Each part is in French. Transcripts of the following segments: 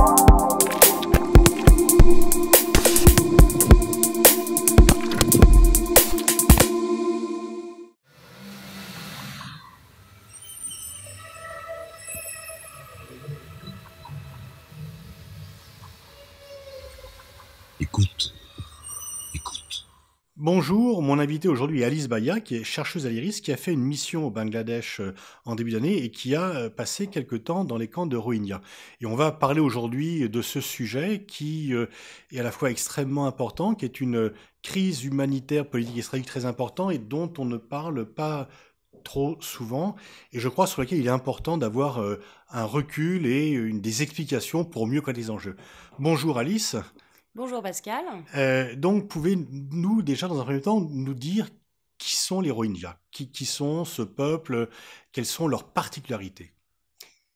you Bonjour, mon invité aujourd'hui est Alice Baya, qui est chercheuse à l'IRIS, qui a fait une mission au Bangladesh euh, en début d'année et qui a euh, passé quelques temps dans les camps de Rohingya. Et on va parler aujourd'hui de ce sujet qui euh, est à la fois extrêmement important, qui est une crise humanitaire, politique et stratégique très importante et dont on ne parle pas trop souvent, et je crois sur laquelle il est important d'avoir un recul et des explications pour mieux connaître les enjeux. Bonjour Alice. Bonjour Pascal. Euh, donc, pouvez-nous déjà, dans un premier temps, nous dire qui sont les Rohingyas qui, sont ce peuple Quelles sont leurs particularités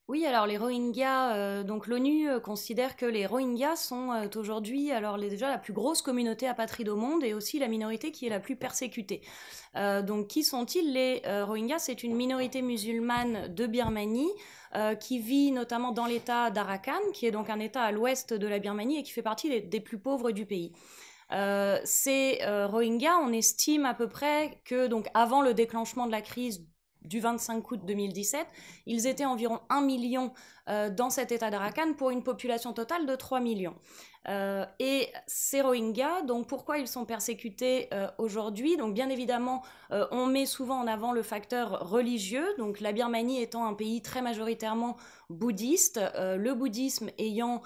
oui, alors les Rohingyas, euh, donc l'ONU euh, considère que les Rohingyas sont euh, aujourd'hui alors déjà la plus grosse communauté apatride au monde et aussi la minorité qui est la plus persécutée. donc qui sont-ils Les Rohingyas, c'est une minorité musulmane de Birmanie qui vit notamment dans l'État d'Arakan, qui est donc un État à l'ouest de la Birmanie et qui fait partie des, plus pauvres du pays. ces Rohingyas, on estime à peu près que donc avant le déclenchement de la crise du 25 août 2017, ils étaient environ 1 million euh, dans cet état d'Arakan pour une population totale de 3 millions. Euh, et ces Rohingyas, donc pourquoi ils sont persécutés euh, aujourd'hui Donc bien évidemment, on met souvent en avant le facteur religieux, donc la Birmanie étant un pays très majoritairement bouddhiste, le bouddhisme ayant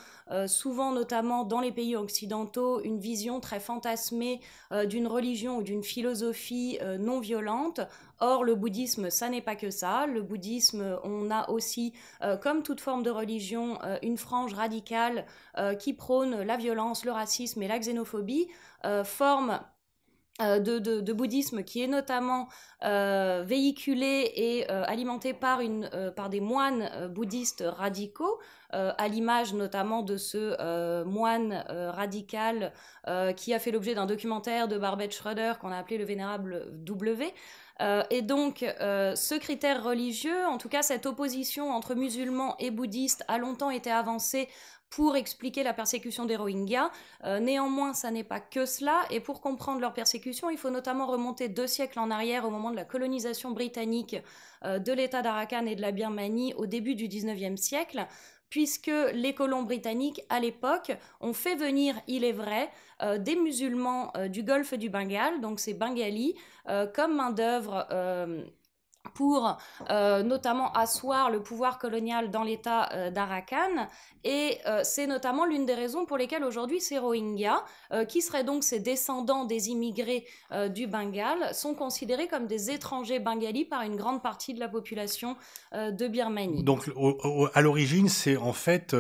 souvent notamment dans les pays occidentaux une vision très fantasmée d'une religion ou d'une philosophie non violente, Or, le bouddhisme, ça n'est pas que ça. Le bouddhisme, on a aussi, euh, comme toute forme de religion, euh, une frange radicale euh, qui prône la violence, le racisme et la xénophobie, forme de, bouddhisme qui est notamment véhiculé et alimenté par, une, par des moines bouddhistes radicaux, à l'image notamment de ce moine radical qui a fait l'objet d'un documentaire de Barbet Schroeder qu'on a appelé le Vénérable W. Euh, et donc, euh, ce critère religieux, en tout cas cette opposition entre musulmans et bouddhistes, a longtemps été avancée pour expliquer la persécution des Rohingyas. Euh, néanmoins, ça n'est pas que cela, et pour comprendre leur persécution, il faut notamment remonter deux siècles en arrière au moment de la colonisation britannique de l'État d'Arakan et de la Birmanie au début du 19e siècle puisque les colons britanniques, à l'époque, ont fait venir, il est vrai, euh, des musulmans euh, du golfe du Bengale, donc ces Bengali, euh, comme main-d'œuvre pour euh, notamment asseoir le pouvoir colonial dans l'État euh, d'Arakan. Et euh, c'est notamment l'une des raisons pour lesquelles aujourd'hui ces Rohingyas, qui seraient donc ces descendants des immigrés du Bengale, sont considérés comme des étrangers bengalis par une grande partie de la population de Birmanie. Donc à l'origine, c'est en fait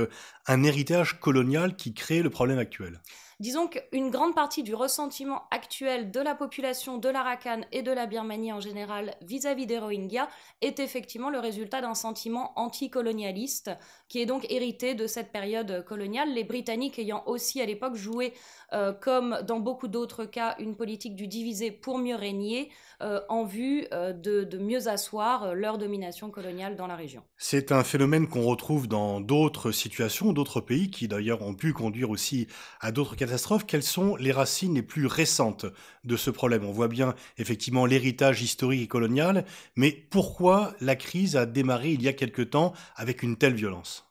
un héritage colonial qui crée le problème actuel. Disons qu'une grande partie du ressentiment actuel de la population de l'Arakan et de la Birmanie en général vis-à-vis des Rohingyas est effectivement le résultat d'un sentiment anticolonialiste qui est donc hérité de cette période coloniale, les Britanniques ayant aussi à l'époque joué, euh, comme dans beaucoup d'autres cas, une politique du divisé pour mieux régner euh, en vue euh, de, de, mieux asseoir leur domination coloniale dans la région. C'est un phénomène qu'on retrouve dans d'autres situations, d'autres pays qui d'ailleurs ont pu conduire aussi à d'autres cas quelles sont les racines les plus récentes de ce problème On voit bien effectivement l'héritage historique et colonial, mais pourquoi la crise a démarré il y a quelque temps avec une telle violence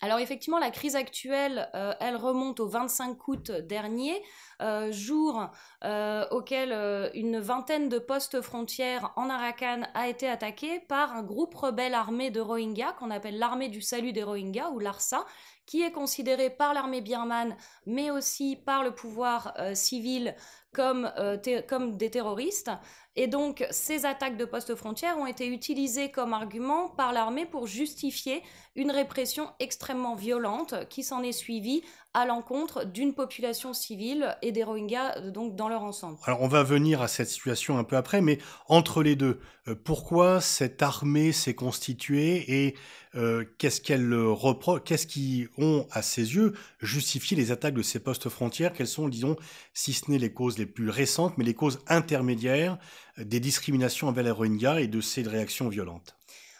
alors effectivement, la crise actuelle, euh, elle remonte au 25 août dernier, euh, jour euh, auquel une vingtaine de postes frontières en Arakan a été attaquée par un groupe rebelle armé de Rohingyas qu'on appelle l'armée du salut des Rohingyas ou l'ARSA, qui est considéré par l'armée birmane, mais aussi par le pouvoir civil comme, des terroristes. Et donc, ces attaques de postes frontières ont été utilisées comme argument par l'armée pour justifier une répression extrêmement violente qui s'en est suivie à l'encontre d'une population civile et des Rohingyas euh, donc dans leur ensemble. Alors on va venir à cette situation un peu après, mais entre les deux, euh, pourquoi cette armée s'est constituée et euh, qu'est-ce qu'elle reproche, qu'est-ce qui ont à ses yeux justifié les attaques de ces postes frontières Quelles sont, disons, si ce n'est les causes les plus récentes, mais les causes intermédiaires des discriminations envers les Rohingyas et de ces réactions violentes.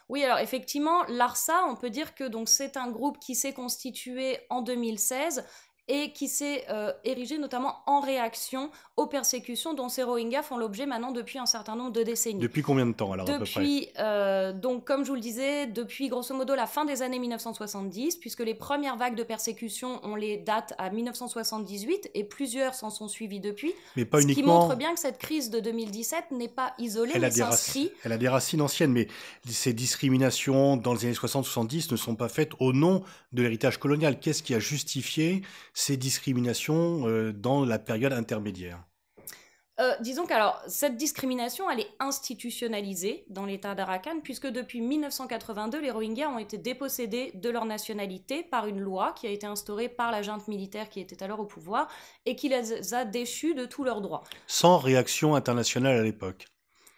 Oui, alors effectivement, l'ARSA, on peut dire que donc c'est un groupe qui s'est constitué en 2016 et qui s'est euh, érigé notamment en réaction aux persécutions dont ces Rohingyas font l'objet maintenant depuis un certain nombre de décennies. Depuis combien de temps alors Depuis, à peu près euh, donc comme je vous le disais, depuis grosso modo la fin des années 1970, puisque les premières vagues de persécutions, on les date à 1978 et plusieurs s'en sont suivies depuis. Mais pas ce qui montre bien que cette crise de 2017 n'est pas isolée, elle s'inscrit. Elle a des racines anciennes, mais ces discriminations dans les années 60-70 ne sont pas faites au nom de l'héritage colonial. Qu'est-ce qui a justifié ces discriminations euh, dans la période intermédiaire euh, disons que cette discrimination, elle est institutionnalisée dans l'État d'Arakan, puisque depuis 1982, les Rohingyas ont été dépossédés de leur nationalité par une loi qui a été instaurée par la junte militaire qui était alors au pouvoir et qui les a déchus de tous leurs droits. Sans réaction internationale à l'époque.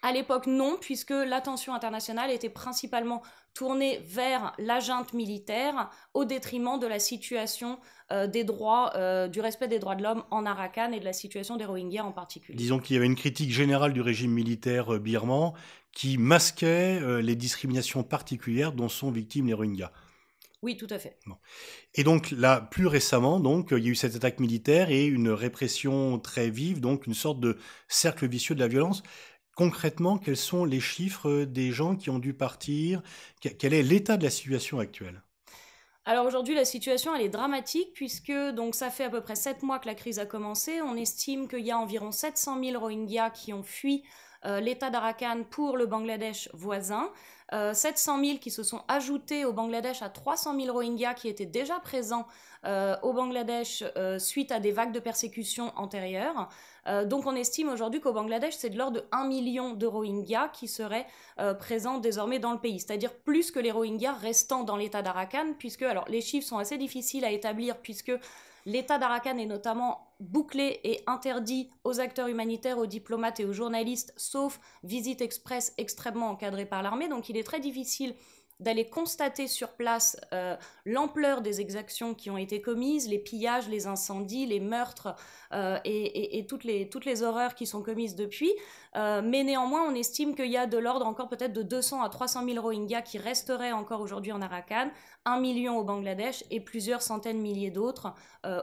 À l'époque, non, puisque l'attention internationale était principalement tournée vers l'agente militaire au détriment de la situation euh, des droits, euh, du respect des droits de l'homme en Arakan et de la situation des Rohingyas en particulier. Disons qu'il y avait une critique générale du régime militaire euh, birman qui masquait les discriminations particulières dont sont victimes les Rohingyas. Oui, tout à fait. Et donc là, plus récemment, donc, il y a eu cette attaque militaire et une répression très vive, donc une sorte de cercle vicieux de la violence concrètement, quels sont les chiffres des gens qui ont dû partir Quel est l'état de la situation actuelle alors aujourd'hui, la situation elle est dramatique puisque donc ça fait à peu près sept mois que la crise a commencé. On estime qu'il y a environ 700 000 Rohingyas qui ont fui euh, l'État d'Arakan pour le Bangladesh voisin. 700 euh, 000 qui se sont ajoutés au Bangladesh à 300 000 Rohingyas qui étaient déjà présents euh, au Bangladesh euh, suite à des vagues de persécution antérieures. donc on estime aujourd'hui qu'au Bangladesh, c'est de l'ordre de 1 million de Rohingyas qui seraient présents désormais dans le pays, c'est-à-dire plus que les Rohingyas restant dans l'état d'Arakan, puisque alors les chiffres sont assez difficiles à établir puisque L'État d'Arakan est notamment bouclé et interdit aux acteurs humanitaires, aux diplomates et aux journalistes, sauf visite express extrêmement encadrée par l'armée. Donc il est très difficile d'aller constater sur place euh, l'ampleur des exactions qui ont été commises, les pillages, les incendies, les meurtres euh, et, toutes, les, toutes les horreurs qui sont commises depuis. Euh, mais néanmoins, on estime qu'il y a de l'ordre encore peut-être de 200 à 300 000 Rohingyas qui resteraient encore aujourd'hui en Arakan, un million au Bangladesh et plusieurs centaines de milliers d'autres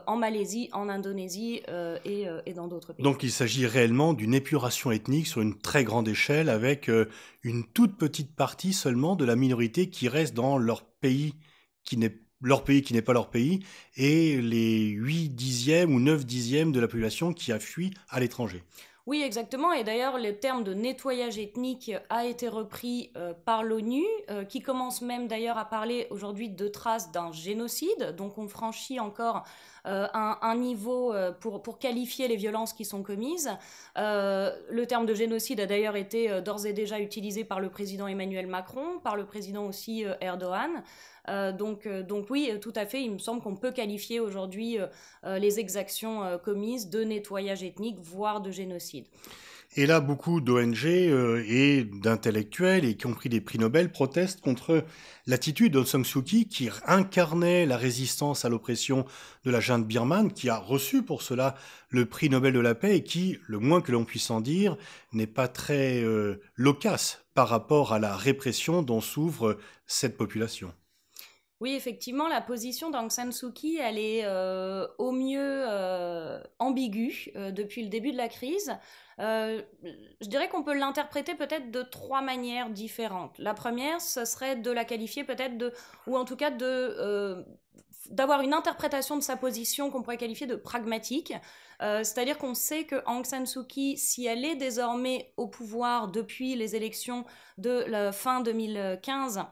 en Malaisie, en Indonésie et, et, dans d'autres pays. Donc il s'agit réellement d'une épuration ethnique sur une très grande échelle avec une toute petite partie seulement de la minorité qui restent dans leur pays qui leur pays qui n'est pas leur pays, et les 8 dixièmes ou 9 dixièmes de la population qui a fui à l'étranger. Oui, exactement. Et d'ailleurs, le terme de nettoyage ethnique a été repris euh, par l'ONU, euh, qui commence même d'ailleurs à parler aujourd'hui de traces d'un génocide. Donc on franchit encore euh, un, niveau pour, qualifier les violences qui sont commises. le terme de génocide a d'ailleurs été d'ores et déjà utilisé par le président Emmanuel Macron, par le président aussi Erdogan. Euh, donc, euh, donc oui, euh, tout à fait, il me semble qu'on peut qualifier aujourd'hui les exactions commises de nettoyage ethnique, voire de génocide. Et là, beaucoup d'ONG et d'intellectuels, y compris des prix Nobel, protestent contre l'attitude d'Aung San Suu Kyi, qui incarnait la résistance à l'oppression de la junte birmane, qui a reçu pour cela le prix Nobel de la paix et qui, le moins que l'on puisse en dire, n'est pas très loquace par rapport à la répression dont s'ouvre cette population. Oui, effectivement, la position d'Aung San Suu Kyi, elle est euh, au mieux euh, ambiguë euh, depuis le début de la crise. je dirais qu'on peut l'interpréter peut-être de trois manières différentes. La première, ce serait de la qualifier peut-être de, ou en tout cas de d'avoir une interprétation de sa position qu'on pourrait qualifier de pragmatique. C'est-à-dire qu'on sait que San Suu Kyi, si elle est désormais au pouvoir depuis les élections de la fin 2015,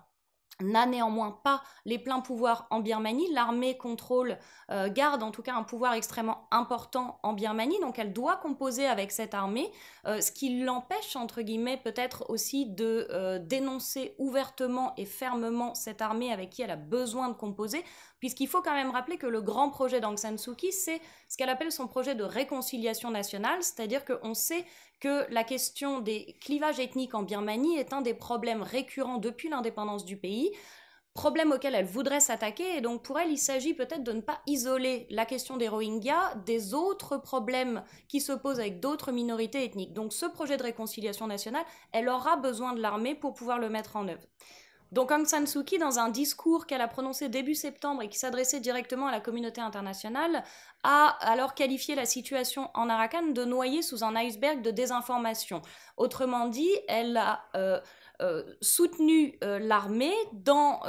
n'a néanmoins pas les pleins pouvoirs en Birmanie. L'armée contrôle, euh, garde en tout cas un pouvoir extrêmement important en Birmanie, donc elle doit composer avec cette armée, euh, ce qui l'empêche, entre guillemets, peut-être aussi de euh, dénoncer ouvertement et fermement cette armée avec qui elle a besoin de composer puisqu'il faut quand même rappeler que le grand projet d'Aung San Suu Kyi, c'est ce qu'elle appelle son projet de réconciliation nationale, c'est-à-dire qu'on sait que la question des clivages ethniques en Birmanie est un des problèmes récurrents depuis l'indépendance du pays problème auquel elle voudrait s'attaquer. Et donc pour elle, il s'agit peut-être de ne pas isoler la question des Rohingyas des autres problèmes qui se posent avec d'autres minorités ethniques. Donc ce projet de réconciliation nationale, elle aura besoin de l'armée pour pouvoir le mettre en œuvre. Donc Aung San Suu Kyi, dans un discours qu'elle a prononcé début septembre et qui s'adressait directement à la communauté internationale, a alors qualifié la situation en Arakan de noyée sous un iceberg de désinformation. Autrement dit, elle a euh, euh, soutenu euh, l'armée dans...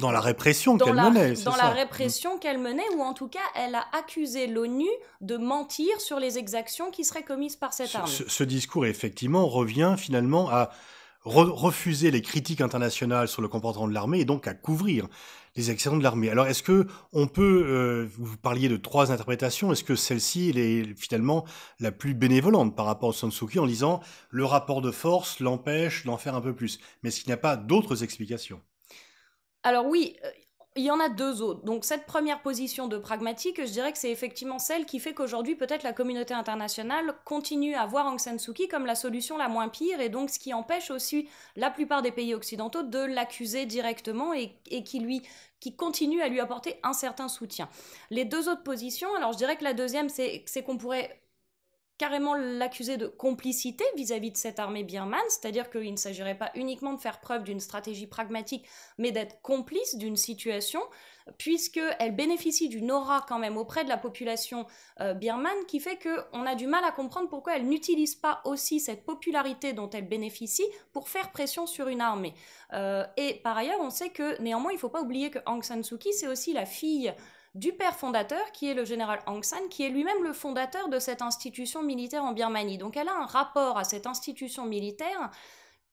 Dans la répression qu'elle menait. Dans la mm. répression qu'elle menait, ou en tout cas, elle a accusé l'ONU de mentir sur les exactions qui seraient commises par cette armée. ce, discours, effectivement, revient finalement à refuser les critiques internationales sur le comportement de l'armée et donc à couvrir les actions de l'armée. Alors est-ce que on peut, euh, vous parliez de trois interprétations, est-ce que celle-ci est finalement la plus bénévolente par rapport au Sansuki en disant le rapport de force l'empêche d'en faire un peu plus, mais est-ce qu'il n'y a pas d'autres explications alors oui, euh, il y en a deux autres. Donc cette première position de pragmatique, je dirais que c'est effectivement celle qui fait qu'aujourd'hui peut-être la communauté internationale continue à voir Aung San Suu Kyi comme la solution la moins pire et donc ce qui empêche aussi la plupart des pays occidentaux de l'accuser directement et, qui lui qui continue à lui apporter un certain soutien. Les deux autres positions, alors je dirais que la deuxième, c'est qu'on pourrait carrément l'accuser de complicité vis-à-vis de cette armée birmane, c'est-à-dire qu'il ne s'agirait pas uniquement de faire preuve d'une stratégie pragmatique, mais d'être complice d'une situation, puisqu'elle bénéficie d'une aura quand même auprès de la population euh, birmane qui fait qu'on a du mal à comprendre pourquoi elle n'utilise pas aussi cette popularité dont elle bénéficie pour faire pression sur une armée. Euh, et par ailleurs, on sait que néanmoins, il ne faut pas oublier que Aung San Suu Kyi, c'est aussi la fille du père fondateur, qui est le général Aung San, qui est lui-même le fondateur de cette institution militaire en Birmanie. Donc elle a un rapport à cette institution militaire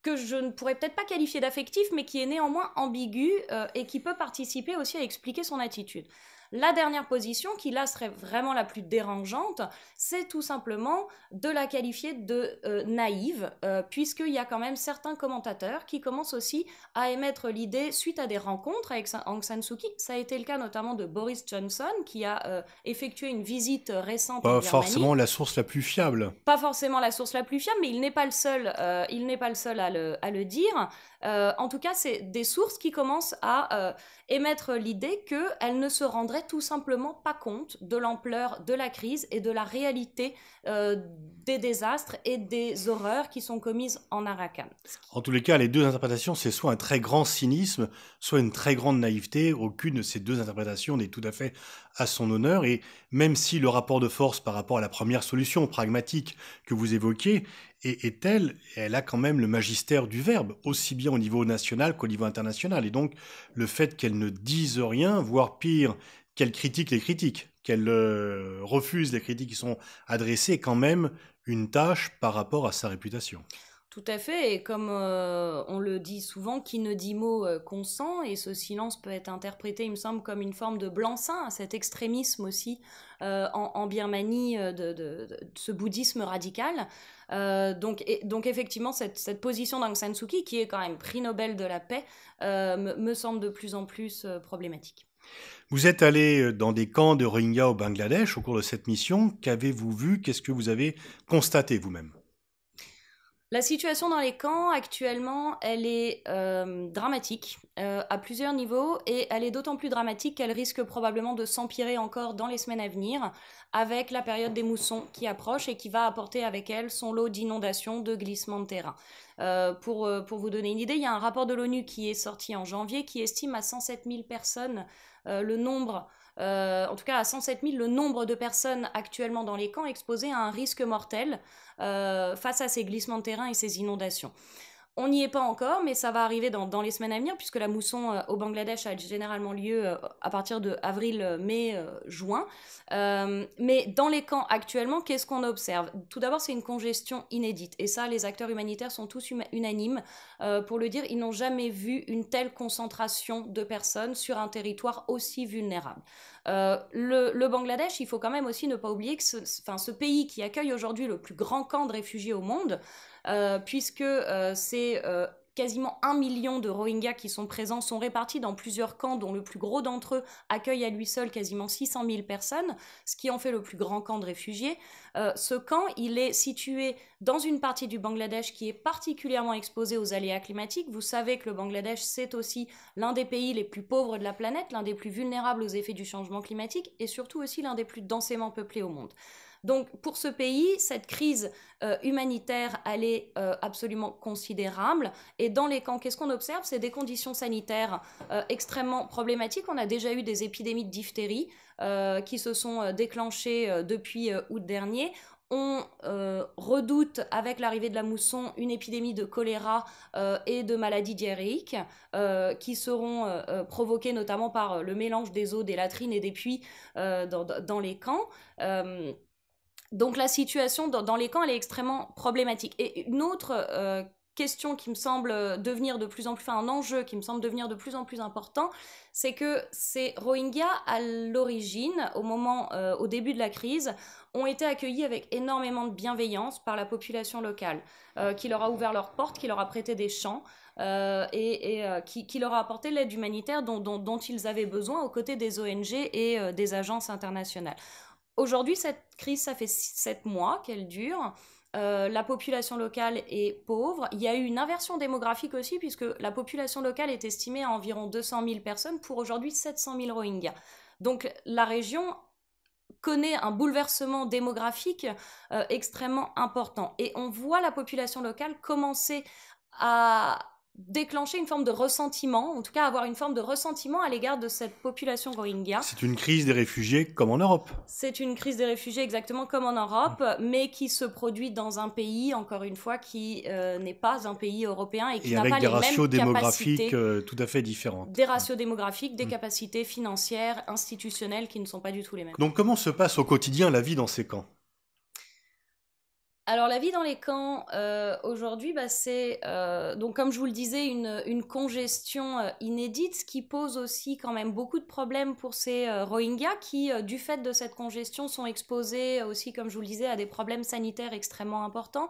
que je ne pourrais peut-être pas qualifier d'affectif, mais qui est néanmoins ambigu euh, et qui peut participer aussi à expliquer son attitude. La dernière position, qui là serait vraiment la plus dérangeante, c'est tout simplement de la qualifier de euh, naïve, euh, puisqu'il y a quand même certains commentateurs qui commencent aussi à émettre l'idée, suite à des rencontres avec Aung San Suu Kyi, ça a été le cas notamment de Boris Johnson, qui a euh, effectué une visite récente. Pas forcément la source la plus fiable. Pas forcément la source la plus fiable, mais il n'est pas le seul, il n'est pas le seul à le dire. en tout cas, c'est des sources qui commencent à émettre l'idée qu'elle ne se rendrait tout simplement pas compte de l'ampleur de la crise et de la réalité euh, des désastres et des horreurs qui sont commises en Arakan. En tous les cas, les deux interprétations, c'est soit un très grand cynisme, soit une très grande naïveté. Aucune de ces deux interprétations n'est tout à fait à son honneur. Et même si le rapport de force par rapport à la première solution pragmatique que vous évoquez et elle, elle a quand même le magistère du verbe, aussi bien au niveau national qu'au niveau international. Et donc, le fait qu'elle ne dise rien, voire pire, qu'elle critique les critiques, qu'elle euh, refuse les critiques qui sont adressées, est quand même une tâche par rapport à sa réputation. Tout à fait, et comme euh, on le dit souvent, qui ne dit mot euh, consent, et ce silence peut être interprété, il me semble, comme une forme de blanc-seing, cet extrémisme aussi euh, en, Birmanie, de, ce bouddhisme radical. donc, et, donc effectivement, cette, position d'Aung San Suu Kyi, qui est quand même prix Nobel de la paix, me, me, semble de plus en plus problématique. Vous êtes allé dans des camps de Rohingya au Bangladesh au cours de cette mission. Qu'avez-vous vu Qu'est-ce que vous avez constaté vous-même la situation dans les camps actuellement, elle est euh, dramatique euh, à plusieurs niveaux et elle est d'autant plus dramatique qu'elle risque probablement de s'empirer encore dans les semaines à venir avec la période des moussons qui approche et qui va apporter avec elle son lot d'inondations, de glissements de terrain. Euh, pour, pour vous donner une idée, il y a un rapport de l'ONU qui est sorti en janvier qui estime à 107 000 personnes le nombre euh, en tout cas à 107 000, le nombre de personnes actuellement dans les camps exposées à un risque mortel euh, face à ces glissements de terrain et ces inondations. On n'y est pas encore, mais ça va arriver dans, les semaines à venir, puisque la mousson euh, au Bangladesh a généralement lieu euh, à partir de avril, euh, mai, juin. mais dans les camps actuellement, qu'est-ce qu'on observe Tout d'abord, c'est une congestion inédite. Et ça, les acteurs humanitaires sont tous unanimes pour le dire. Ils n'ont jamais vu une telle concentration de personnes sur un territoire aussi vulnérable. Le, Bangladesh, il faut quand même aussi ne pas oublier que enfin, ce pays qui accueille aujourd'hui le plus grand camp de réfugiés au monde, euh, puisque euh, c'est euh, quasiment un million de Rohingyas qui sont présents sont répartis dans plusieurs camps, dont le plus gros d'entre eux accueille à lui seul quasiment 600 000 personnes, ce qui en fait le plus grand camp de réfugiés. ce camp, il est situé dans une partie du Bangladesh qui est particulièrement exposée aux aléas climatiques. Vous savez que le Bangladesh, c'est aussi l'un des pays les plus pauvres de la planète, l'un des plus vulnérables aux effets du changement climatique et surtout aussi l'un des plus densément peuplés au monde. Donc pour ce pays, cette crise euh, humanitaire, elle est euh, absolument considérable. Et dans les camps, qu'est-ce qu'on observe C'est des conditions sanitaires euh, extrêmement problématiques. On a déjà eu des épidémies de diphtérie qui se sont déclenchées depuis août dernier on redoute avec l'arrivée de la mousson une épidémie de choléra et de maladies diarrhéiques qui seront provoquées notamment par le mélange des eaux des latrines et des puits dans, les camps. Donc la situation dans, les camps, elle est extrêmement problématique. Et une autre euh, question qui me semble devenir de plus en plus, un enjeu qui me semble devenir de plus en plus important, c'est que ces Rohingyas, à l'origine, au moment, euh, au début de la crise, ont été accueillis avec énormément de bienveillance par la population locale, euh, qui leur a ouvert leurs portes, qui leur a prêté des champs et, qui, leur a apporté l'aide humanitaire dont, ils avaient besoin aux côtés des ONG et des agences internationales. Aujourd'hui, cette crise, ça fait sept mois qu'elle dure. Euh, la population locale est pauvre. Il y a eu une inversion démographique aussi, puisque la population locale est estimée à environ 200 000 personnes pour aujourd'hui 700 000 Rohingyas. Donc la région connaît un bouleversement démographique euh, extrêmement important. Et on voit la population locale commencer à, déclencher une forme de ressentiment, en tout cas avoir une forme de ressentiment à l'égard de cette population rohingya. C'est une crise des réfugiés comme en Europe. C'est une crise des réfugiés exactement comme en Europe, mais qui se produit dans un pays, encore une fois, qui euh, n'est pas un pays européen et qui n'a pas les mêmes capacités. des ratios démographiques euh, tout à fait différents. Des ratios démographiques, des mm. capacités financières, institutionnelles qui ne sont pas du tout les mêmes. Donc comment se passe au quotidien la vie dans ces camps alors la vie dans les camps euh, aujourd'hui, bah, c'est euh, donc comme je vous le disais une, une congestion euh, inédite, ce qui pose aussi quand même beaucoup de problèmes pour ces Rohingyas qui, du fait de cette congestion, sont exposés aussi, comme je vous le disais, à des problèmes sanitaires extrêmement importants.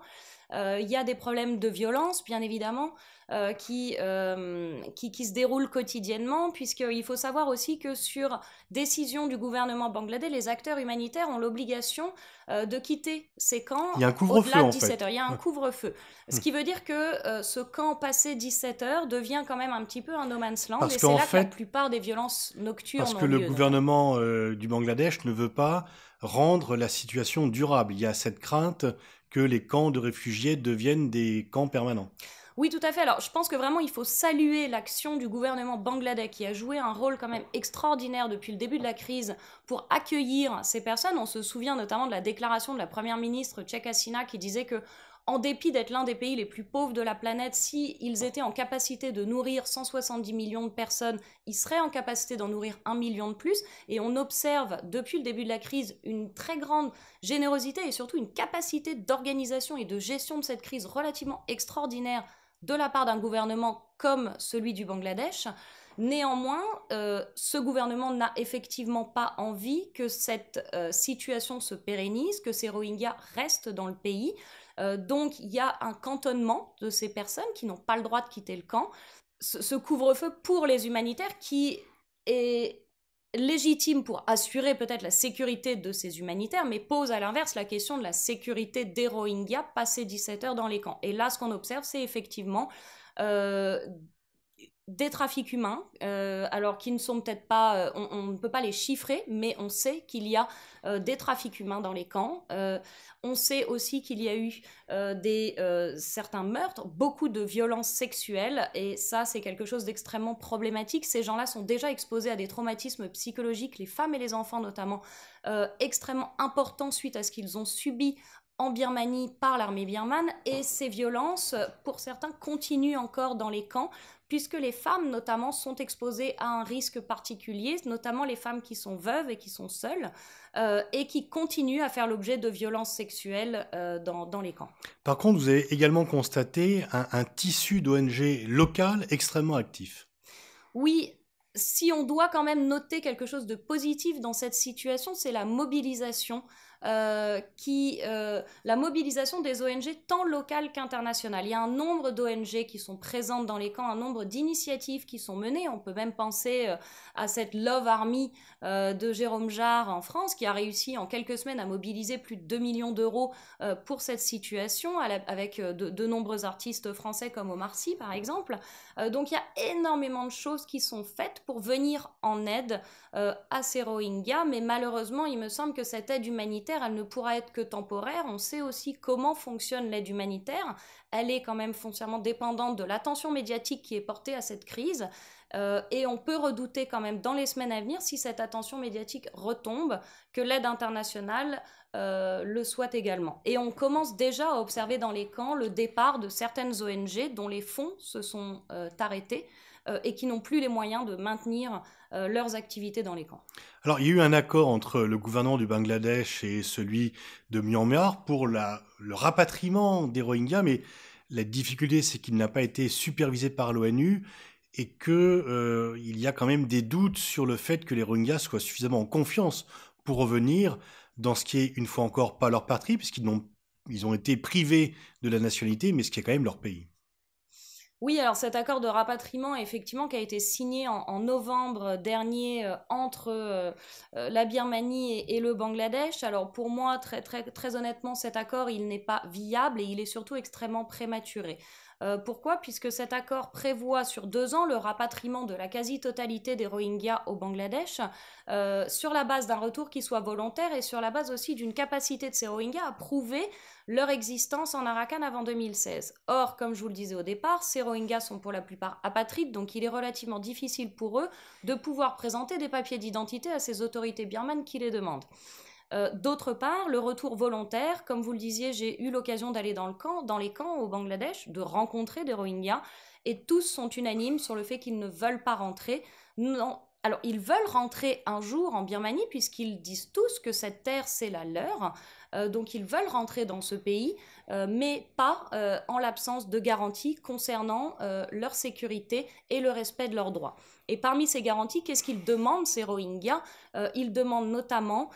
Euh, il y a des problèmes de violence, bien évidemment, euh, euh, qui, qui, se déroulent quotidiennement, puisqu'il faut savoir aussi que sur décision du gouvernement bangladais, les acteurs humanitaires ont l'obligation de quitter ces camps Il y a un couvre-feu, fait. Il y a un couvre-feu. Ce hmm. qui veut dire que ce camp passé 17 heures devient quand même un petit peu un no man's land, et c'est là que la plupart des violences nocturnes Parce que le gouvernement du Bangladesh ne veut pas rendre la situation durable. Il y a cette crainte que les camps de réfugiés deviennent des camps permanents. Oui, tout à fait. Alors, je pense que vraiment, il faut saluer l'action du gouvernement bangladais qui a joué un rôle quand même extraordinaire depuis le début de la crise pour accueillir ces personnes. On se souvient notamment de la déclaration de la première ministre Sheikh Hasina qui disait que en dépit d'être l'un des pays les plus pauvres de la planète, s'ils étaient en capacité de nourrir 170 millions de personnes, ils seraient en capacité d'en nourrir un million de plus. Et on observe depuis le début de la crise une très grande générosité et surtout une capacité d'organisation et de gestion de cette crise relativement extraordinaire de la part d'un gouvernement comme celui du Bangladesh. Néanmoins, euh, ce gouvernement n'a effectivement pas envie que cette euh, situation se pérennise, que ces Rohingyas restent dans le pays. Euh, donc il y a un cantonnement de ces personnes qui n'ont pas le droit de quitter le camp. ce, couvre-feu pour les humanitaires qui est légitime pour assurer peut-être la sécurité de ces humanitaires, mais pose à l'inverse la question de la sécurité des Rohingyas passés 17 heures dans les camps. Et là, ce qu'on observe, c'est effectivement euh, des trafics humains, euh, alors qui ne sont peut-être pas, euh, on, ne peut pas les chiffrer, mais on sait qu'il y a euh, des trafics humains dans les camps. on sait aussi qu'il y a eu des, certains meurtres, beaucoup de violences sexuelles, et ça c'est quelque chose d'extrêmement problématique. Ces gens-là sont déjà exposés à des traumatismes psychologiques, les femmes et les enfants notamment, extrêmement importants suite à ce qu'ils ont subi en Birmanie par l'armée birmane et ces violences, pour certains, continuent encore dans les camps puisque les femmes notamment sont exposées à un risque particulier, notamment les femmes qui sont veuves et qui sont seules, euh, et qui continuent à faire l'objet de violences sexuelles euh, dans, les camps. Par contre, vous avez également constaté un, tissu d'ONG local extrêmement actif. Oui, si on doit quand même noter quelque chose de positif dans cette situation, c'est la mobilisation euh, qui, euh, la mobilisation des ONG tant locales qu'internationales. Il y a un nombre d'ONG qui sont présentes dans les camps, un nombre d'initiatives qui sont menées. On peut même penser euh, à cette Love Army de Jérôme Jarre en France, qui a réussi en quelques semaines à mobiliser plus de 2 millions d'euros pour cette situation, avec de, de, nombreux artistes français comme Omar Sy, par exemple. donc il y a énormément de choses qui sont faites pour venir en aide à ces Rohingyas, mais malheureusement, il me semble que cette aide humanitaire elle ne pourra être que temporaire. On sait aussi comment fonctionne l'aide humanitaire. Elle est quand même foncièrement dépendante de l'attention médiatique qui est portée à cette crise. Euh, et on peut redouter quand même dans les semaines à venir, si cette attention médiatique retombe, que l'aide internationale euh, le soit également. Et on commence déjà à observer dans les camps le départ de certaines ONG dont les fonds se sont euh, arrêtés. Euh, et qui n'ont plus les moyens de maintenir euh, leurs activités dans les camps. Alors il y a eu un accord entre le gouvernement du Bangladesh et celui de Myanmar pour le rapatriement des Rohingyas, mais la difficulté c'est qu'il n'a pas été supervisé par l'ONU et qu'il euh, y a quand même des doutes sur le fait que les Rohingyas soient suffisamment en confiance pour revenir dans ce qui est une fois encore pas leur patrie puisqu'ils ont été privés de la nationalité mais ce qui est quand même leur pays. Oui, alors cet accord de rapatriement, effectivement, qui a été signé en, novembre dernier euh, entre euh, euh, la Birmanie et, le Bangladesh. Alors pour moi, très, honnêtement, cet accord, il n'est pas viable et il est surtout extrêmement prématuré. pourquoi Puisque cet accord prévoit sur deux ans le rapatriement de la quasi-totalité des Rohingyas au Bangladesh sur la base d'un retour qui soit volontaire et sur la base aussi d'une capacité de ces Rohingyas à prouver leur existence en Arakan avant 2016. Or, comme je vous le disais au départ, ces Rohingyas sont pour la plupart apatrides, donc il est relativement difficile pour eux de pouvoir présenter des papiers d'identité à ces autorités birmanes qui les demandent. Euh, d'autre part, le retour volontaire, comme vous le disiez, j'ai eu l'occasion d'aller dans, le dans les camps au Bangladesh, de rencontrer des Rohingyas, et tous sont unanimes sur le fait qu'ils ne veulent pas rentrer. Non, alors, ils veulent rentrer un jour en Birmanie, puisqu'ils disent tous que cette terre, c'est la leur, euh, donc ils veulent rentrer dans ce pays, euh, mais pas euh, en l'absence de garanties concernant leur sécurité et le respect de leurs droits. Et parmi ces garanties, qu'est-ce qu'ils demandent, ces Rohingyas Ils demandent notamment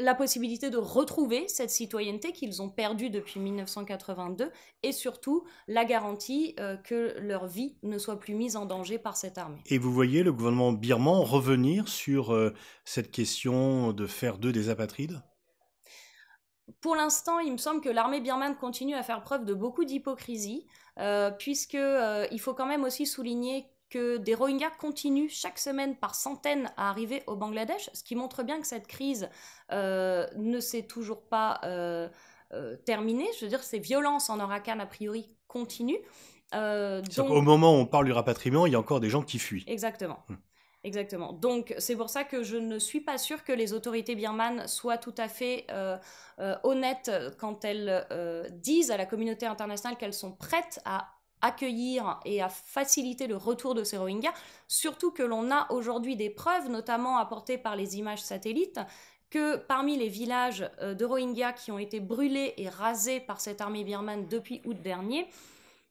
la possibilité de retrouver cette citoyenneté qu'ils ont perdue depuis 1982 et surtout la garantie euh, que leur vie ne soit plus mise en danger par cette armée. Et vous voyez le gouvernement birman revenir sur euh, cette question de faire d'eux des apatrides pour l'instant, il me semble que l'armée birmane continue à faire preuve de beaucoup d'hypocrisie, puisqu'il euh, puisque il faut quand même aussi souligner que des Rohingyas continuent chaque semaine par centaines à arriver au Bangladesh, ce qui montre bien que cette crise euh, ne s'est toujours pas euh, euh, terminée. Je veux dire, ces violences en Orakan, a priori, continuent. Donc... Au moment où on parle du rapatriement, il y a encore des gens qui fuient. Exactement. Hmm. Exactement. Donc c'est pour ça que je ne suis pas sûre que les autorités birmanes soient tout à fait honnêtes quand elles disent à la communauté internationale qu'elles sont prêtes à accueillir et à faciliter le retour de ces Rohingyas, surtout que l'on a aujourd'hui des preuves, notamment apportées par les images satellites, que parmi les villages euh, de Rohingyas qui ont été brûlés et rasés par cette armée birmane depuis août dernier,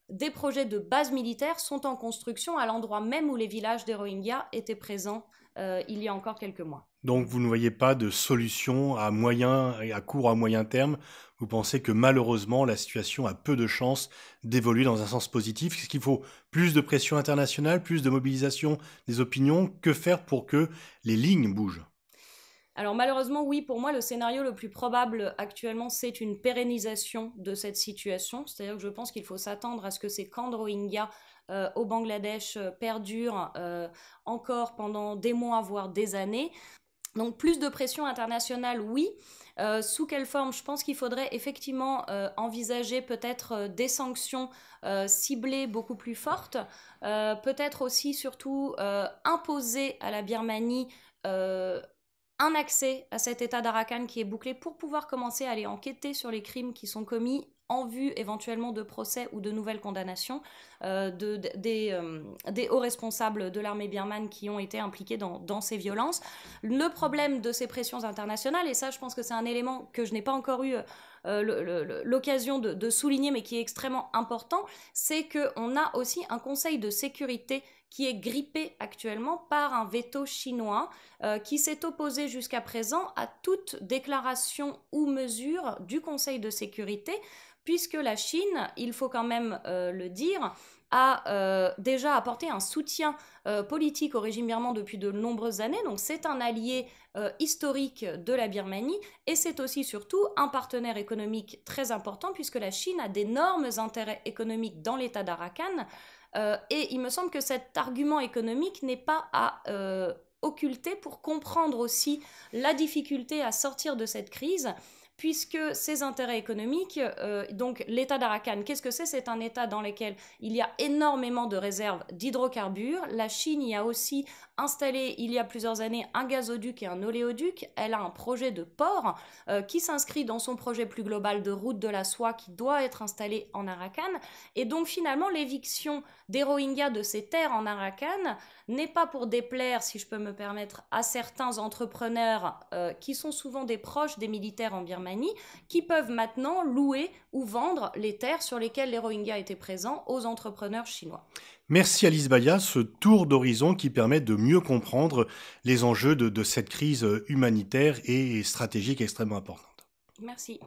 des projets de bases militaires sont en construction à l'endroit même où les villages des Rohingyas étaient présents euh, il y a encore quelques mois. Donc vous ne voyez pas de solution à moyen et à court à moyen terme. Vous pensez que malheureusement la situation a peu de chances d'évoluer dans un sens positif. Est-ce qu'il faut plus de pression internationale, plus de mobilisation des opinions Que faire pour que les lignes bougent alors malheureusement, oui, pour moi, le scénario le plus probable actuellement, c'est une pérennisation de cette situation. C'est-à-dire que je pense qu'il faut s'attendre à ce que ces camps euh, au Bangladesh euh, perdurent euh, encore pendant des mois, voire des années. Donc plus de pression internationale, oui. Euh, sous quelle forme Je pense qu'il faudrait effectivement euh, envisager peut-être euh, des sanctions ciblées beaucoup plus fortes, peut-être aussi surtout imposer à la Birmanie un accès à cet état d'Arakan qui est bouclé pour pouvoir commencer à aller enquêter sur les crimes qui sont commis en vue éventuellement de procès ou de nouvelles condamnations euh, euh, des, hauts responsables de l'armée birmane qui ont été impliqués dans, ces violences. Le problème de ces pressions internationales, et ça je pense que c'est un élément que je n'ai pas encore eu... Euh, l'occasion de, souligner, mais qui est extrêmement important, c'est qu'on a aussi un Conseil de sécurité qui est grippé actuellement par un veto chinois qui s'est opposé jusqu'à présent à toute déclaration ou mesure du Conseil de sécurité puisque la Chine, il faut quand même euh, le dire, a euh, déjà apporté un soutien euh, politique au régime birman depuis de nombreuses années. Donc c'est un allié historique de la Birmanie et c'est aussi surtout un partenaire économique très important puisque la Chine a d'énormes intérêts économiques dans l'État d'Arakan. et il me semble que cet argument économique n'est pas à occulter pour comprendre aussi la difficulté à sortir de cette crise puisque ces intérêts économiques, euh, donc l'État d'Arakan, qu'est-ce que c'est C'est un État dans lequel il y a énormément de réserves d'hydrocarbures. La Chine y a aussi installé il y a plusieurs années un gazoduc et un oléoduc. Elle a un projet de port euh, qui s'inscrit dans son projet plus global de route de la soie qui doit être installé en Arakan. Et donc finalement, l'éviction des Rohingyas de ces terres en Arakan n'est pas pour déplaire, si je peux me permettre, à certains entrepreneurs euh, qui sont souvent des proches des militaires en Birmanie qui peuvent maintenant louer ou vendre les terres sur lesquelles les Rohingyas étaient présents aux entrepreneurs chinois. Merci Alice Baya, ce tour d'horizon qui permet de mieux comprendre les enjeux de cette crise humanitaire et stratégique extrêmement importante. Merci.